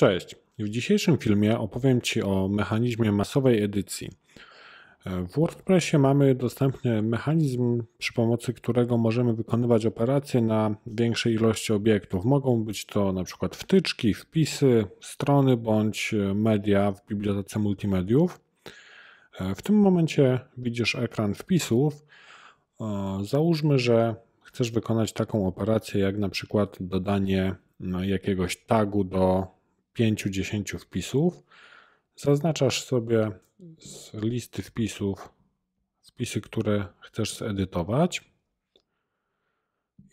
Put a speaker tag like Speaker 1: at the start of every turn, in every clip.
Speaker 1: Cześć. W dzisiejszym filmie opowiem Ci o mechanizmie masowej edycji. W WordPressie mamy dostępny mechanizm, przy pomocy którego możemy wykonywać operacje na większej ilości obiektów. Mogą być to na przykład wtyczki, wpisy, strony bądź media w bibliotece multimediów. W tym momencie widzisz ekran wpisów. E, załóżmy, że chcesz wykonać taką operację jak na przykład dodanie no, jakiegoś tagu do 5-10 wpisów, zaznaczasz sobie z listy wpisów wpisy, które chcesz zedytować.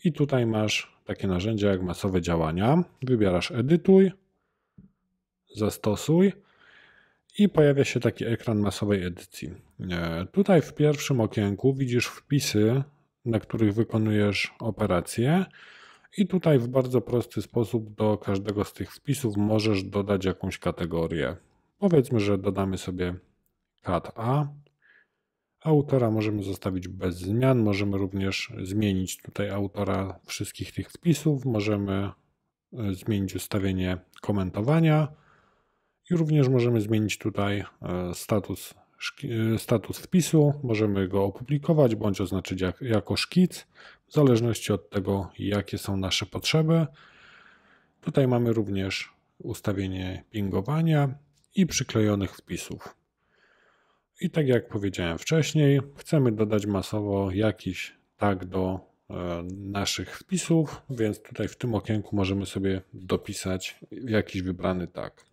Speaker 1: I tutaj masz takie narzędzia jak masowe działania. Wybierasz edytuj, zastosuj i pojawia się taki ekran masowej edycji. E, tutaj w pierwszym okienku widzisz wpisy, na których wykonujesz operację. I tutaj w bardzo prosty sposób do każdego z tych wpisów możesz dodać jakąś kategorię. Powiedzmy, że dodamy sobie cat A. Autora możemy zostawić bez zmian, możemy również zmienić tutaj autora wszystkich tych wpisów, możemy e, zmienić ustawienie komentowania i również możemy zmienić tutaj e, status E, status wpisu, możemy go opublikować bądź oznaczyć jak, jako szkic, w zależności od tego, jakie są nasze potrzeby. Tutaj mamy również ustawienie pingowania i przyklejonych wpisów. I tak jak powiedziałem wcześniej, chcemy dodać masowo jakiś tag do e, naszych wpisów, więc tutaj w tym okienku możemy sobie dopisać jakiś wybrany tag.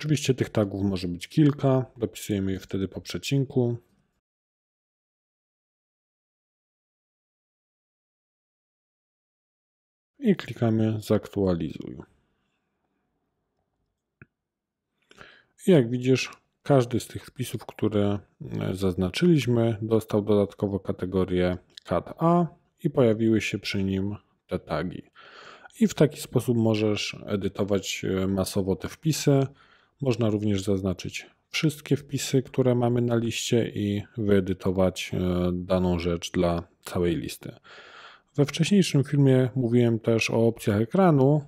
Speaker 1: Oczywiście tych tagów może być kilka, dopisujemy je wtedy po przecinku. I klikamy zaktualizuj. I jak widzisz, każdy z tych wpisów, które e, zaznaczyliśmy, dostał dodatkowo kategorię CAD A i pojawiły się przy nim te tagi. I w taki sposób możesz edytować e, masowo te wpisy. Można również zaznaczyć wszystkie wpisy, które mamy na liście i wyedytować e, daną rzecz dla całej listy. We wcześniejszym filmie mówiłem też o opcjach ekranu.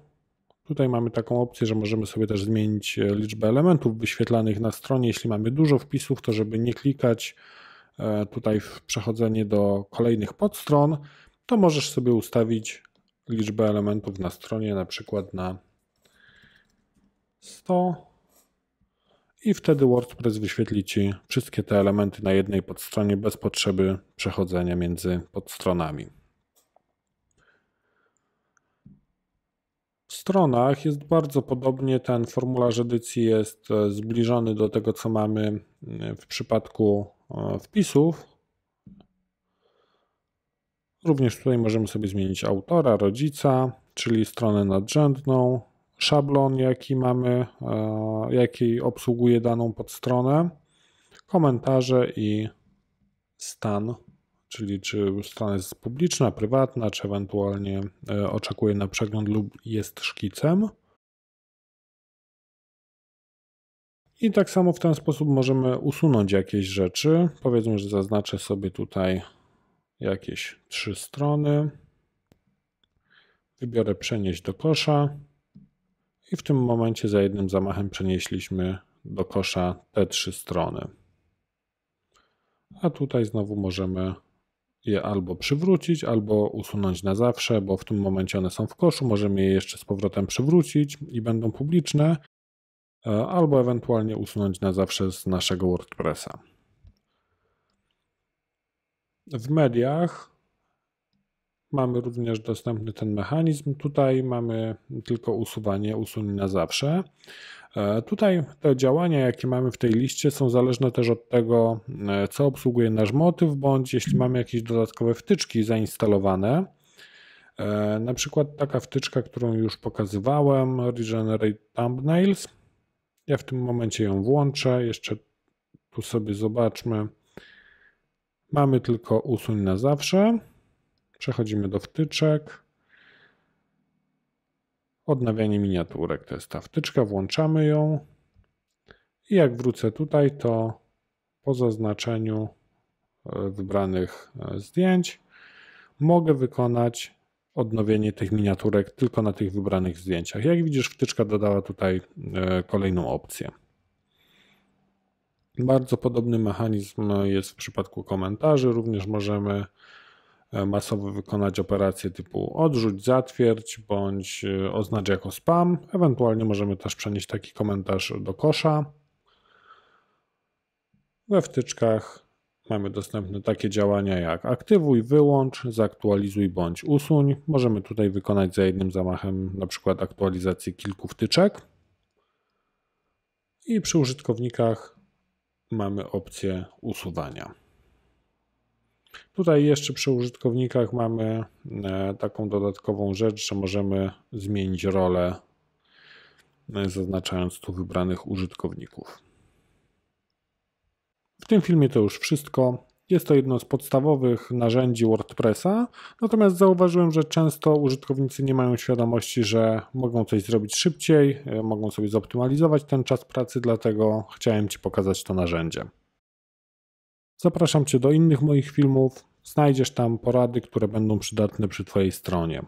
Speaker 1: Tutaj mamy taką opcję, że możemy sobie też zmienić e, liczbę elementów wyświetlanych na stronie. Jeśli mamy dużo wpisów, to żeby nie klikać e, tutaj w przechodzenie do kolejnych podstron, to możesz sobie ustawić liczbę elementów na stronie, na przykład na 100 i wtedy WordPress wyświetli Ci wszystkie te elementy na jednej podstronie bez potrzeby przechodzenia między podstronami. W stronach jest bardzo podobnie, ten formularz edycji jest e, zbliżony do tego, co mamy w przypadku e, wpisów. Również tutaj możemy sobie zmienić autora, rodzica, czyli stronę nadrzędną, szablon, jaki mamy, e, jaki obsługuje daną podstronę, komentarze i stan, czyli czy strona jest publiczna, prywatna, czy ewentualnie e, oczekuje na przegląd lub jest szkicem. I tak samo w ten sposób możemy usunąć jakieś rzeczy. Powiedzmy, że zaznaczę sobie tutaj jakieś trzy strony. Wybiorę przenieść do kosza. I w tym momencie za jednym zamachem przenieśliśmy do kosza te trzy strony. A tutaj znowu możemy je albo przywrócić, albo usunąć na zawsze, bo w tym momencie one są w koszu. Możemy je jeszcze z powrotem przywrócić i będą publiczne, e, albo ewentualnie usunąć na zawsze z naszego WordPressa. W mediach Mamy również dostępny ten mechanizm. Tutaj mamy tylko usuwanie, usuń na zawsze. E, tutaj te działania, jakie mamy w tej liście, są zależne też od tego, e, co obsługuje nasz motyw, bądź jeśli mamy jakieś dodatkowe wtyczki zainstalowane. E, na przykład taka wtyczka, którą już pokazywałem, Regenerate Thumbnails. Ja w tym momencie ją włączę. Jeszcze tu sobie zobaczmy. Mamy tylko usuń na zawsze. Przechodzimy do wtyczek. Odnawianie miniaturek to jest ta wtyczka, włączamy ją. I jak wrócę tutaj, to po zaznaczeniu e, wybranych e, zdjęć mogę wykonać odnowienie tych miniaturek tylko na tych wybranych zdjęciach. Jak widzisz, wtyczka dodała tutaj e, kolejną opcję. Bardzo podobny mechanizm jest w przypadku komentarzy. Również możemy E, masowo wykonać operacje typu odrzuć, zatwierdź bądź e, oznacz jako spam. Ewentualnie możemy też przenieść taki komentarz do kosza. We wtyczkach mamy dostępne takie działania jak aktywuj, wyłącz, zaktualizuj bądź usuń. Możemy tutaj wykonać za jednym zamachem na przykład aktualizację kilku wtyczek. I przy użytkownikach mamy opcję usuwania. Tutaj jeszcze przy użytkownikach mamy e, taką dodatkową rzecz, że możemy zmienić rolę, e, zaznaczając tu wybranych użytkowników. W tym filmie to już wszystko. Jest to jedno z podstawowych narzędzi WordPressa, natomiast zauważyłem, że często użytkownicy nie mają świadomości, że mogą coś zrobić szybciej, e, mogą sobie zoptymalizować ten czas pracy, dlatego chciałem Ci pokazać to narzędzie. Zapraszam Cię do innych moich filmów. Znajdziesz tam porady, które będą przydatne przy Twojej stronie.